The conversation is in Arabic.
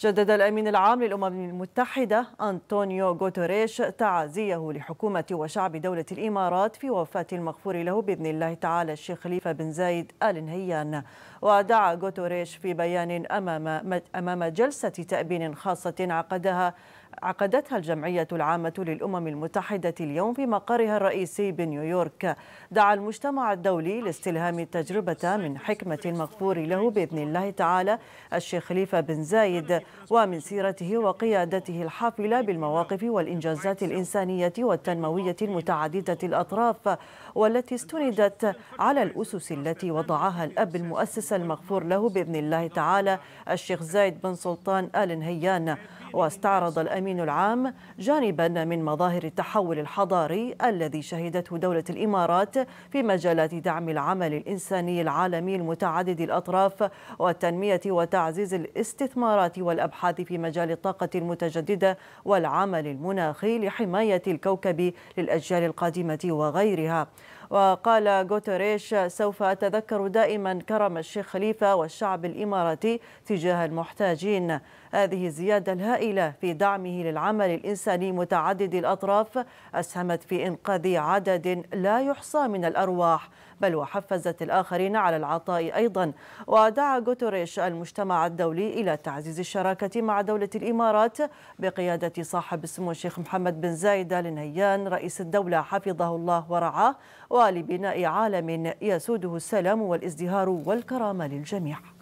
جدد الأمين العام للأمم المتحدة أنطونيو غوتوريش تعازيه لحكومة وشعب دولة الإمارات في وفاة المغفور له بإذن الله تعالى الشيخ خليفة بن زايد آل نهيان ودعا غوتوريش في بيان أمام, أمام جلسة تأبين خاصة عقدها عقدتها الجمعية العامة للأمم المتحدة اليوم في مقرها الرئيسي بنيويورك دعا المجتمع الدولي لاستلهام التجربة من حكمة المغفور له بإذن الله تعالى الشيخ خليفة بن زايد ومن سيرته وقيادته الحافلة بالمواقف والإنجازات الإنسانية والتنموية المتعددة الأطراف والتي استندت على الأسس التي وضعها الأب المؤسس المغفور له بإذن الله تعالى الشيخ زايد بن سلطان آل نهيان واستعرض الأمير الأمين العام جانبا من مظاهر التحول الحضاري الذي شهدته دولة الإمارات في مجالات دعم العمل الإنساني العالمي المتعدد الأطراف والتنمية وتعزيز الاستثمارات والأبحاث في مجال الطاقة المتجددة والعمل المناخي لحماية الكوكب للأجيال القادمة وغيرها وقال غوتريش سوف أتذكر دائما كرم الشيخ خليفة والشعب الإماراتي تجاه المحتاجين هذه الزيادة الهائلة في دعمه للعمل الإنساني متعدد الأطراف أسهمت في إنقاذ عدد لا يحصى من الأرواح بل وحفزت الآخرين على العطاء أيضا ودعا غوتريش المجتمع الدولي إلى تعزيز الشراكة مع دولة الإمارات بقيادة صاحب السمو الشيخ محمد بن زايد آل نهيان رئيس الدولة حفظه الله ورعاه ولبناء عالم يسوده السلام والازدهار والكرامة للجميع